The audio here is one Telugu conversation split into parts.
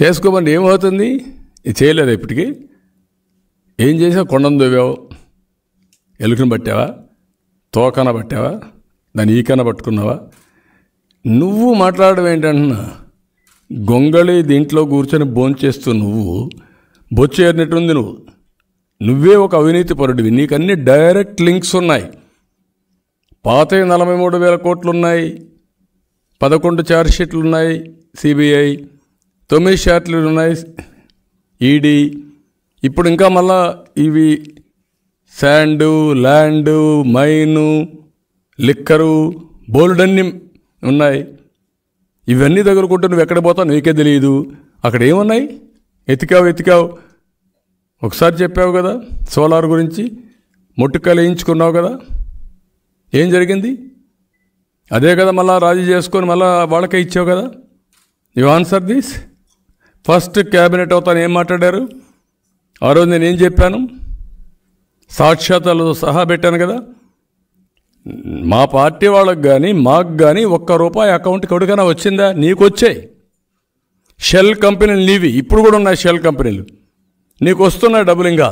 వేసుకోమని ఏమవుతుంది ఇది చేయలేదు ఇప్పటికీ ఏం చేసావు కొండను దొవ్వావు ఎలుకను పట్టావా తోకన పట్టావా దాని ఈకన పట్టుకున్నావా నువ్వు మాట్లాడడం ఏంటంటున్నా గొంగళి దీంట్లో కూర్చొని భోంచేస్తూ నువ్వు బొచ్చేరినట్టుంది నువ్వు నువ్వే ఒక అవినీతి పరుడివి అన్ని డైరెక్ట్ లింక్స్ ఉన్నాయి పాత నలభై మూడు వేల కోట్లు ఉన్నాయి పదకొండు ఛార్జ్షీట్లు ఉన్నాయి సిబిఐ తొమ్మిది షాట్లు ఉన్నాయి ఈడీ ఇప్పుడు ఇంకా మళ్ళా ఇవి శాండు ల్యాండు మైను లిక్కరు బోల్డన్ని ఉన్నాయి ఇవన్నీ తగులుకుంటూ నువ్వు ఎక్కడ పోతావు నీకే తెలియదు అక్కడ ఏమున్నాయి ఎతికావు ఎతికావు ఒకసారి చెప్పావు కదా సోలార్ గురించి మొట్టుకాలు వేయించుకున్నావు కదా ఏం జరిగింది అదే కదా మళ్ళీ రాజీ చేసుకొని మళ్ళీ వాళ్ళకే ఇచ్చావు కదా you answer this first cabinet అవుతాను ఏం మాట్లాడారు ఆ రోజు నేను ఏం చెప్పాను సాక్షాత్తులతో సహా పెట్టాను కదా మా పార్టీ వాళ్ళకు కానీ మాకు కానీ ఒక్క రూపాయి అకౌంట్కి ఎవరికైనా వచ్చిందా నీకు వచ్చాయి షెల్ కంపెనీలు నీవి ఇప్పుడు కూడా ఉన్నాయి షెల్ కంపెనీలు నీకు వస్తున్నాయి డబ్బులు ఇంకా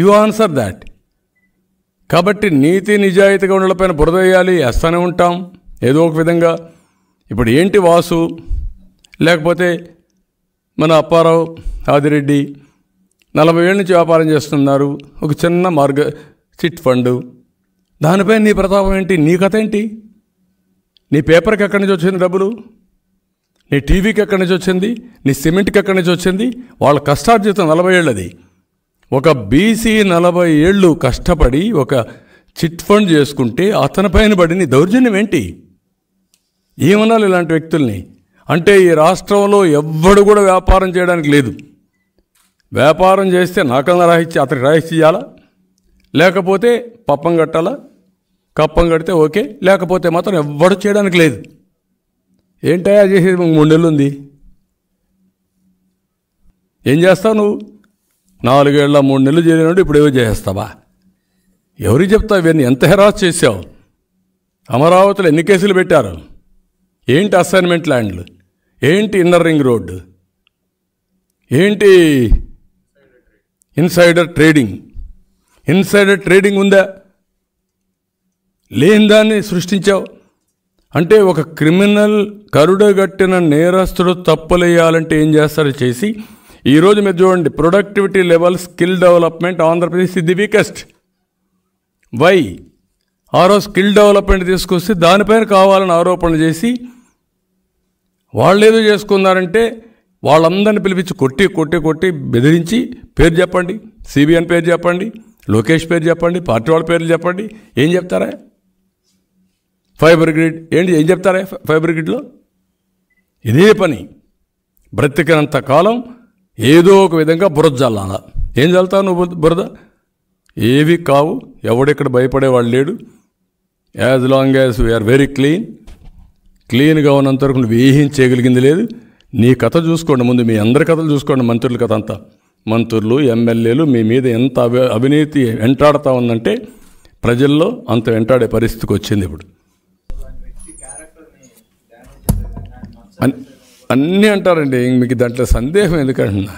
యు ఆన్సర్ దాట్ కాబట్టి నీతి నిజాయితీగా ఉండలపైన బురద వేయాలి వేస్తూనే ఉంటాం ఏదో ఒక విధంగా ఇప్పుడు ఏంటి వాసు లేకపోతే మన అప్పారావు ఆదిరెడ్డి నలభై ఏళ్ళ నుంచి వ్యాపారం చేస్తున్నారు ఒక చిన్న మార్గ చిట్ ఫండ్ దానిపై నీ ప్రతాపం ఏంటి నీ కథ ఏంటి నీ పేపర్కి ఎక్కడి నుంచి వచ్చింది డబ్బులు నీ టీవీకి ఎక్కడి నుంచి వచ్చింది నీ సిమెంట్కి ఎక్కడి నుంచి వచ్చింది వాళ్ళ కష్టార్జితం నలభై ఏళ్ళది ఒక బీసీ నలభై ఏళ్ళు కష్టపడి ఒక చిట్ ఫండ్ చేసుకుంటే అతనిపైన పడి నీ దౌర్జన్యం ఏంటి ఏమనాలి ఇలాంటి వ్యక్తుల్ని అంటే ఈ రాష్ట్రంలో ఎవ్వడు కూడా వ్యాపారం చేయడానికి లేదు వ్యాపారం చేస్తే నాకన్నా రాయిచ్చి అతనికి రాహిత్య ఇవ్వాలా లేకపోతే పప్పం కట్టాలా కప్పం కడితే ఓకే లేకపోతే మాత్రం ఎవ్వడు చేయడానికి లేదు ఏంటయా చేసేది మూడు నెలలు ఉంది ఏం చేస్తావు నువ్వు నాలుగేళ్ళ మూడు నెలలు చేయలేనప్పుడు ఇప్పుడు ఏమో చేసేస్తావా ఎవరు చెప్తావు ఇవన్నీ ఎంత హెరాస్ చేసావు అమరావతిలో ఎన్ని కేసులు పెట్టారు ఏంటి అసైన్మెంట్ ల్యాండ్లు ఏంటి ఇన్నర్ రింగ్ రోడ్ ఏంటి ఇన్సైడర్ ట్రేడింగ్ ఇన్సైడర్ ట్రేడింగ్ ఉందా లేని దాన్ని సృష్టించావు అంటే ఒక క్రిమినల్ కరుడగట్టిన నేరస్తుడు తప్పులేయాలంటే ఏం చేస్తారో చేసి ఈరోజు మీరు చూడండి productivity level skill development Andhra Pradesh ఇది వీకెస్ట్ వై ఆరో స్కిల్ డెవలప్మెంట్ తీసుకొస్తే దానిపైన కావాలని ఆరోపణలు చేసి వాళ్ళు ఏదో చేసుకున్నారంటే వాళ్ళందరిని పిలిపించి కొట్టి కొట్టి కొట్టి బెదిరించి పేరు చెప్పండి సిబిఎన్ పేరు చెప్పండి లోకేష్ పేరు చెప్పండి పార్టీ వాళ్ళ పేర్లు చెప్పండి ఏం చెప్తారా ఫైబర్ గ్రిడ్ ఏంటి ఏం చెప్తారా ఫైబర్ గ్రిడ్లో ఇదే పని బ్రతికినంత కాలం ఏదో ఒక విధంగా బురద చల్లాల ఏం చల్లుతావు నువ్వు బురద ఏవి కావు ఎవడెక్కడ భయపడేవాడు లేడు as long as we are very clean క్లీన్గా ఉన్నంత వరకు నువ్వు ఏం చేయగలిగింది లేదు నీ కథ చూసుకోండి ముందు మీ అందరి కథలు చూసుకోండి మంత్రుల కథ అంతా మంత్రులు ఎమ్మెల్యేలు మీ మీద ఎంత అవి అవినీతి వెంటాడుతూ ఉందంటే ప్రజల్లో అంత వెంటాడే పరిస్థితికి వచ్చింది ఇప్పుడు అన్నీ అంటారండి మీకు దాంట్లో సందేహం ఎందుకంటున్నా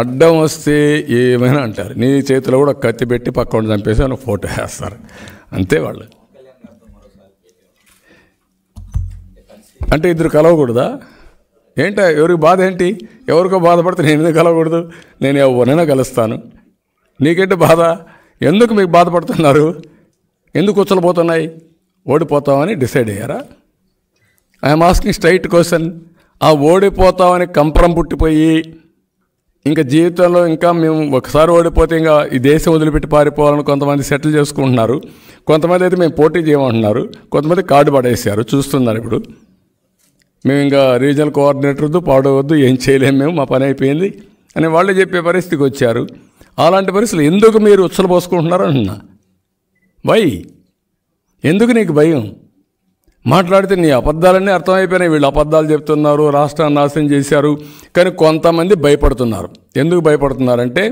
అడ్డం వస్తే ఏమైనా అంటారు నీ చేతిలో కూడా కత్తి పెట్టి పక్కన చంపేసి అని ఫోటో వేస్తారు అంతే వాళ్ళు అంటే ఇద్దరు కలవకూడదా ఏంట ఎవరికి బాధ ఏంటి ఎవరికో బాధపడితే నేను ఎందుకు కలవకూడదు నేను ఎవరినైనా కలుస్తాను నీకేంటి బాధ ఎందుకు మీకు బాధపడుతున్నారు ఎందుకు ఉచ్చలపోతున్నాయి ఓడిపోతామని డిసైడ్ అయ్యారా ఐఎమ్ ఆస్కింగ్ స్ట్రైట్ క్వశ్చన్ ఆ ఓడిపోతామని కంపరం పుట్టిపోయి ఇంకా జీవితంలో ఇంకా మేము ఒకసారి ఓడిపోతే ఇంకా ఈ దేశం వదిలిపెట్టి పారిపోవాలని కొంతమంది సెటిల్ చేసుకుంటున్నారు కొంతమంది అయితే మేము పోటీ చేయమంటున్నారు కొంతమంది కార్డు పడేసారు చూస్తున్నారు ఇప్పుడు మేము ఇంకా రీజనల్ వద్దు పాడవద్దు ఏం చేయలేము మేము మా పని అయిపోయింది అని వాళ్ళే చెప్పే పరిస్థితికి వచ్చారు అలాంటి పరిస్థితులు ఎందుకు మీరు ఉచ్చలు పోసుకుంటున్నారు అంటున్నా వై ఎందుకు నీకు భయం మాట్లాడితే నీ అబద్ధాలన్నీ అర్థమైపోయినాయి వీళ్ళు అబద్ధాలు చెప్తున్నారు రాష్ట్రాన్ని నాశనం చేశారు కానీ కొంతమంది భయపడుతున్నారు ఎందుకు భయపడుతున్నారంటే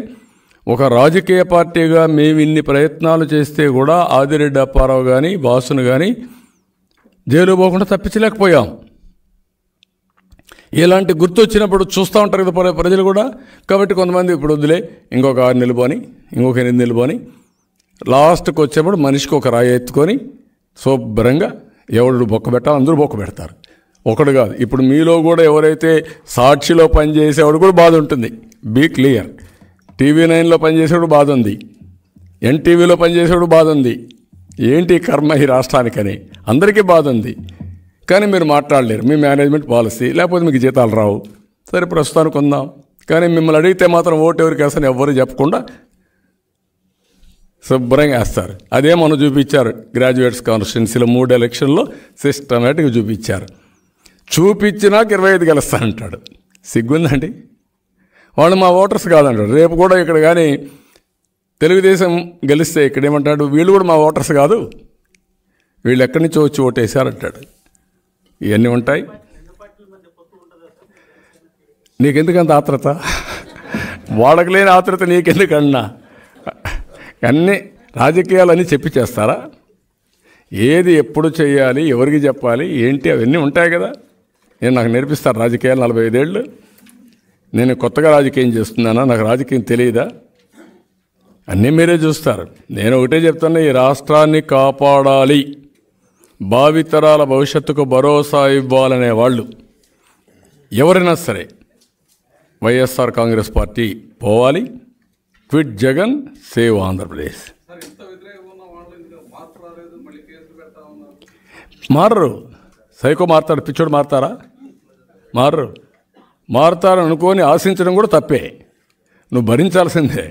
ఒక రాజకీయ పార్టీగా మేము ఇన్ని ప్రయత్నాలు చేస్తే కూడా ఆదిరెడ్డి అప్పారావు కానీ బాసును కానీ జైలు పోకుండా తప్పించలేకపోయాం ఇలాంటి గుర్తు వచ్చినప్పుడు చూస్తూ ఉంటారు కదా ప్రజలు కూడా కాబట్టి కొంతమంది ఇప్పుడు వద్దులే ఇంకొక ఆరు నెలలు పోని ఇంకొక ఎనిమిది నెలలు పోని లాస్ట్కి వచ్చేప్పుడు మనిషికి ఒక రాయి ఎత్తుకొని శుభ్రంగా ఎవడు బొక్క పెట్టాలి అందరూ బొక్క పెడతారు ఒకడు కాదు ఇప్పుడు మీలో కూడా ఎవరైతే సాక్షిలో పనిచేసేవాడు కూడా బాధ ఉంటుంది బీ క్లియర్ టీవీ నైన్లో పనిచేసేవాడు బాధ ఉంది ఎన్టీవీలో పనిచేసేవాడు బాధ ఉంది ఏంటి కర్మ ఈ రాష్ట్రానికని అందరికీ బాధ ఉంది కానీ మీరు మాట్లాడలేరు మీ మేనేజ్మెంట్ పాలసీ లేకపోతే మీకు జీతాలు రావు సరే ప్రస్తుతానికి ఉందాం కానీ మిమ్మల్ని అడిగితే మాత్రం ఓటు ఎవరికి వేస్తాను ఎవరు చెప్పకుండా శుభ్రంగా వేస్తారు అదే మనం చూపించారు గ్రాడ్యుయేట్స్ కాన్స్టిట్యున్సీలో మూడు ఎలక్షన్లో సిస్టమేటిక్గా చూపించారు చూపించినాక ఇరవై ఐదు గెలుస్తానంటాడు అంటాడు సిగ్గుందండి వాళ్ళు మా ఓటర్స్ కాదంటాడు రేపు కూడా ఇక్కడ కానీ తెలుగుదేశం గెలిస్తే ఇక్కడేమంటాడు వీళ్ళు కూడా మా ఓటర్స్ కాదు వీళ్ళు ఎక్కడి నుంచో వచ్చి ఓటేశారంటాడు ఇవన్నీ ఉంటాయి నీకెందుకంత ఆత్రత వాడకలేని ఆత్రత నీకెందుకన్నా అన్నీ రాజకీయాలన్నీ చెప్పి చేస్తారా ఏది ఎప్పుడు చేయాలి ఎవరికి చెప్పాలి ఏంటి అవన్నీ ఉంటాయి కదా నేను నాకు నేర్పిస్తారు రాజకీయాలు నలభై ఐదేళ్ళు నేను కొత్తగా రాజకీయం చేస్తున్నానా నాకు రాజకీయం తెలియదా అన్నీ మీరే చూస్తారు నేను ఒకటే చెప్తాను ఈ రాష్ట్రాన్ని కాపాడాలి భావితరాల భవిష్యత్తుకు భరోసా ఇవ్వాలనే వాళ్ళు ఎవరైనా సరే వైఎస్ఆర్ కాంగ్రెస్ పార్టీ పోవాలి క్విట్ జగన్ సేవ్ ఆంధ్రప్రదేశ్ మారరు సైకో మారుతాడు పిచ్చోడు మారుతారా మారరు అనుకోని ఆశించడం కూడా తప్పే నువ్వు భరించాల్సిందే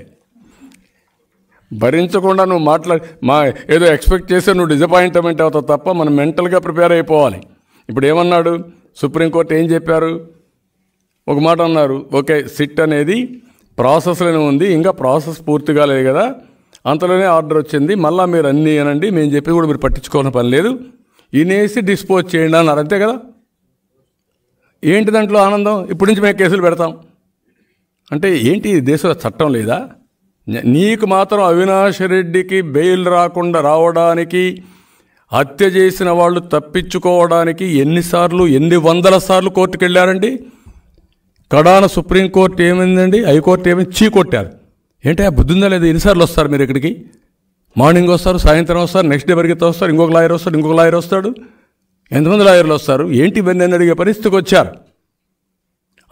భరించకుండా నువ్వు మాట్లా మా ఏదో ఎక్స్పెక్ట్ చేసే నువ్వు డిజపాయింట్మెంట్ అవుతావు తప్ప మనం మెంటల్గా ప్రిపేర్ అయిపోవాలి ఇప్పుడు ఏమన్నాడు సుప్రీంకోర్టు ఏం చెప్పారు ఒక మాట అన్నారు ఓకే సిట్ అనేది ప్రాసెస్లోనే ఉంది ఇంకా ప్రాసెస్ పూర్తి కాలేదు కదా అంతలోనే ఆర్డర్ వచ్చింది మళ్ళీ మీరు అన్ని అనండి మేము చెప్పి కూడా మీరు పట్టించుకోని పని లేదు ఇనేసి డిస్పోజ్ చేయండి అన్నారు అంతే కదా ఏంటి దాంట్లో ఆనందం ఇప్పటి నుంచి మేము కేసులు పెడతాం అంటే ఏంటి దేశంలో చట్టం లేదా నీకు మాత్రం అవినాష్ రెడ్డికి బెయిల్ రాకుండా రావడానికి హత్య చేసిన వాళ్ళు తప్పించుకోవడానికి ఎన్నిసార్లు ఎన్ని వందల సార్లు కోర్టుకు వెళ్ళారండి కడాన సుప్రీంకోర్టు ఏమైందండి హైకోర్టు ఏమైంది చీ కొట్టారు ఏంటి ఆ బుద్ధిందా లేదు ఎన్నిసార్లు వస్తారు మీరు ఇక్కడికి మార్నింగ్ వస్తారు సాయంత్రం వస్తారు నెక్స్ట్ డే పరిగెత్తా వస్తారు ఇంకొక లాయర్ వస్తాడు ఇంకొక లాయర్ వస్తాడు ఎంతమంది లాయర్లు వస్తారు ఏంటి ఇవన్నీ అడిగే పరిస్థితికి వచ్చారు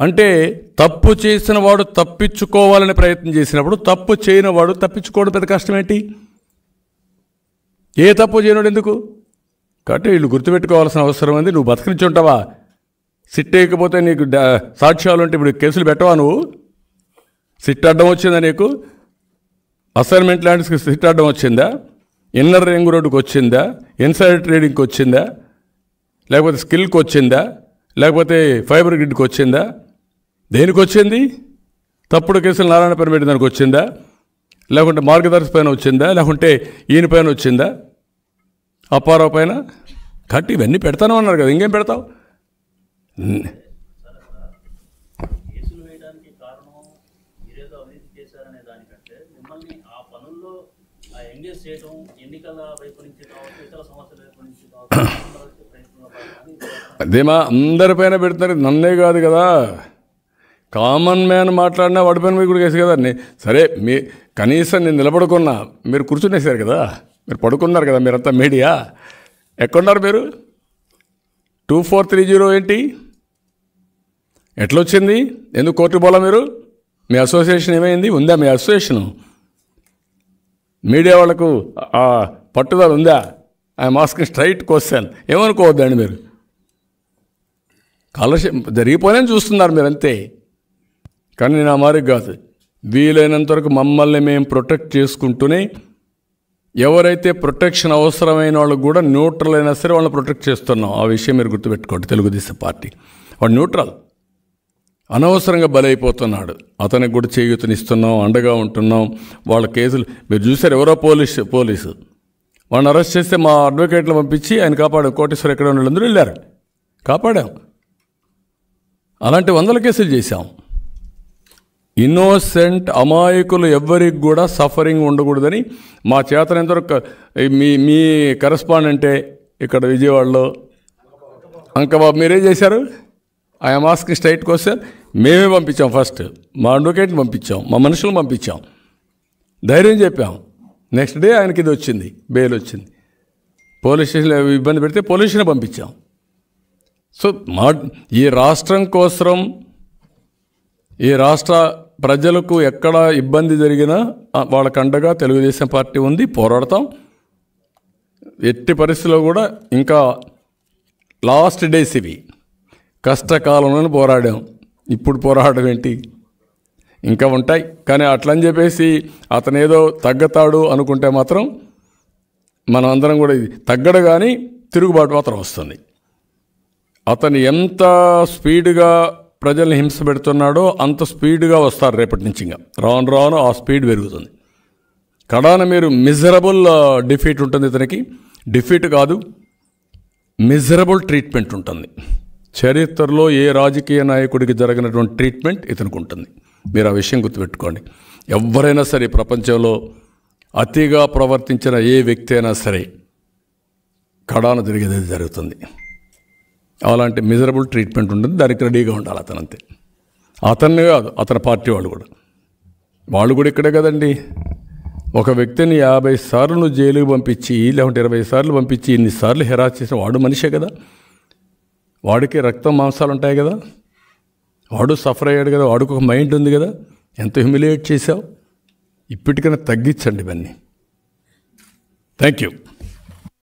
అంటే తప్పు చేసిన వాడు తప్పించుకోవాలని ప్రయత్నం చేసినప్పుడు తప్పు చేయని వాడు తప్పించుకోవడం పెద్ద కష్టమేంటి ఏ తప్పు చేయనోడు ఎందుకు కాబట్టి వీళ్ళు గుర్తుపెట్టుకోవాల్సిన అవసరం ఉంది నువ్వు బతికించి ఉంటావా సిట్టేయకపోతే నీకు సాక్ష్యాలు ఉంటే ఇప్పుడు కేసులు పెట్టవా నువ్వు సిట్ అడ్డం వచ్చిందా నీకు అసైన్మెంట్ ల్యాండ్స్కి సిట్ అడ్డం వచ్చిందా ఇన్నర్ రింగ్ రోడ్డుకి వచ్చిందా ఇన్సైడ్ ట్రేడింగ్కి వచ్చిందా లేకపోతే స్కిల్కి వచ్చిందా లేకపోతే ఫైబర్ గ్రిడ్కి వచ్చిందా దేనికి వచ్చింది తప్పుడు కేసులు నారాయణ పైన పెట్టిన దానికి వచ్చిందా లేకుంటే మార్గదర్శి పైన వచ్చిందా లేకుంటే ఈయన పైన వచ్చిందా అప్పారావు పైన కాబట్టి ఇవన్నీ పెడతాను అన్నారు కదా ఇంకేం పెడతావు ఎన్నికల వైపు నుంచి ఇతర సమస్యల వైపు నుంచి అదేమా అందరిపైన పెడుతున్నారు నన్నే కాదు కదా కామన్ మ్యాన్ మాట్లాడినా పైన మీకు కూడా కదా సరే మీ కనీసం నేను నిలబడుకున్నా మీరు కూర్చునేసారు కదా మీరు పడుకున్నారు కదా మీరంతా మీడియా ఎక్కడున్నారు మీరు టూ ఫోర్ త్రీ జీరో ఏంటి ఎట్లొచ్చింది ఎందుకు కోర్టు పోలా మీరు మీ అసోసియేషన్ ఏమైంది ఉందా మీ అసోసియేషను మీడియా వాళ్ళకు పట్టుదల ఉందా ఐఎమ్ ఆస్కింగ్ స్ట్రైట్ క్వశ్చన్ ఏమనుకోవద్దండి మీరు కాలుష్యం జరిగిపోయినా చూస్తున్నారు మీరు అంతే కానీ నేను ఆ మారి కాదు వీలైనంత వరకు మమ్మల్ని మేము ప్రొటెక్ట్ చేసుకుంటూనే ఎవరైతే ప్రొటెక్షన్ అవసరమైన వాళ్ళు కూడా న్యూట్రల్ అయినా సరే వాళ్ళని ప్రొటెక్ట్ చేస్తున్నాం ఆ విషయం మీరు గుర్తుపెట్టుకోండి తెలుగుదేశం పార్టీ వాడు న్యూట్రల్ అనవసరంగా బలైపోతున్నాడు అతనికి కూడా ఇస్తున్నాం అండగా ఉంటున్నాం వాళ్ళ కేసులు మీరు చూసారు ఎవరో పోలీసు పోలీసు వాడిని అరెస్ట్ చేస్తే మా అడ్వకేట్లు పంపించి ఆయన కాపాడు కోటేశ్వర ఎక్కడ వాళ్ళందరూ వెళ్ళారు కాపాడాం అలాంటి వందల కేసులు చేశాం ఇన్నోసెంట్ అమాయకులు ఎవ్వరికి కూడా సఫరింగ్ ఉండకూడదని మా చేతనంతవరకు మీ మీ కరస్పాండెంటే ఇక్కడ విజయవాడలో అంకబాబు మీరేం చేశారు ఐఎమ్ ఆస్కింగ్ స్ట్రైట్ కోసం మేమే పంపించాం ఫస్ట్ మా అడ్వకేట్ని పంపించాం మా మనుషులు పంపించాం ధైర్యం చెప్పాం నెక్స్ట్ డే ఆయనకి ఇది వచ్చింది బెయిల్ వచ్చింది పోలీస్ స్టేషన్లో ఇబ్బంది పెడితే పోలీస్ స్టేషన్ పంపించాం సో మా ఈ రాష్ట్రం కోసం ఈ రాష్ట్ర ప్రజలకు ఎక్కడ ఇబ్బంది జరిగినా వాళ్ళకండగా తెలుగుదేశం పార్టీ ఉంది పోరాడతాం ఎట్టి పరిస్థితిలో కూడా ఇంకా లాస్ట్ డేస్ ఇవి కష్టకాలంలో పోరాడాం ఇప్పుడు పోరాడడం ఏంటి ఇంకా ఉంటాయి కానీ అట్లని చెప్పేసి అతను ఏదో తగ్గతాడు అనుకుంటే మాత్రం మనం అందరం కూడా ఇది తగ్గడు కానీ తిరుగుబాటు మాత్రం వస్తుంది అతను ఎంత స్పీడ్గా ప్రజల్ని హింస పెడుతున్నాడో అంత స్పీడ్గా వస్తారు రేపటి నుంచి ఇంకా రాను రాను ఆ స్పీడ్ పెరుగుతుంది కడాన మీరు మిజరబుల్ డిఫీట్ ఉంటుంది ఇతనికి డిఫీట్ కాదు మిజరబుల్ ట్రీట్మెంట్ ఉంటుంది చరిత్రలో ఏ రాజకీయ నాయకుడికి జరిగినటువంటి ట్రీట్మెంట్ ఇతనికి ఉంటుంది మీరు ఆ విషయం గుర్తుపెట్టుకోండి ఎవరైనా సరే ప్రపంచంలో అతిగా ప్రవర్తించిన ఏ వ్యక్తి అయినా సరే కడాన తిరిగేది జరుగుతుంది అలాంటి మిజరబుల్ ట్రీట్మెంట్ ఉంటుంది దానికి రెడీగా ఉండాలి అతను అంతే అతన్ని కాదు అతని పార్టీ వాళ్ళు కూడా వాళ్ళు కూడా ఇక్కడే కదండి ఒక వ్యక్తిని యాభై సార్లు జైలుకి పంపించి లేకుంటే ఇరవై సార్లు పంపించి ఇన్నిసార్లు హెరాస్ చేసిన వాడు మనిషే కదా వాడికి రక్తం మాంసాలు ఉంటాయి కదా వాడు సఫర్ అయ్యాడు కదా వాడికి ఒక మైండ్ ఉంది కదా ఎంత హ్యూమిలియేట్ చేసావు ఇప్పటికైనా తగ్గించండి ఇవన్నీ థ్యాంక్ యూ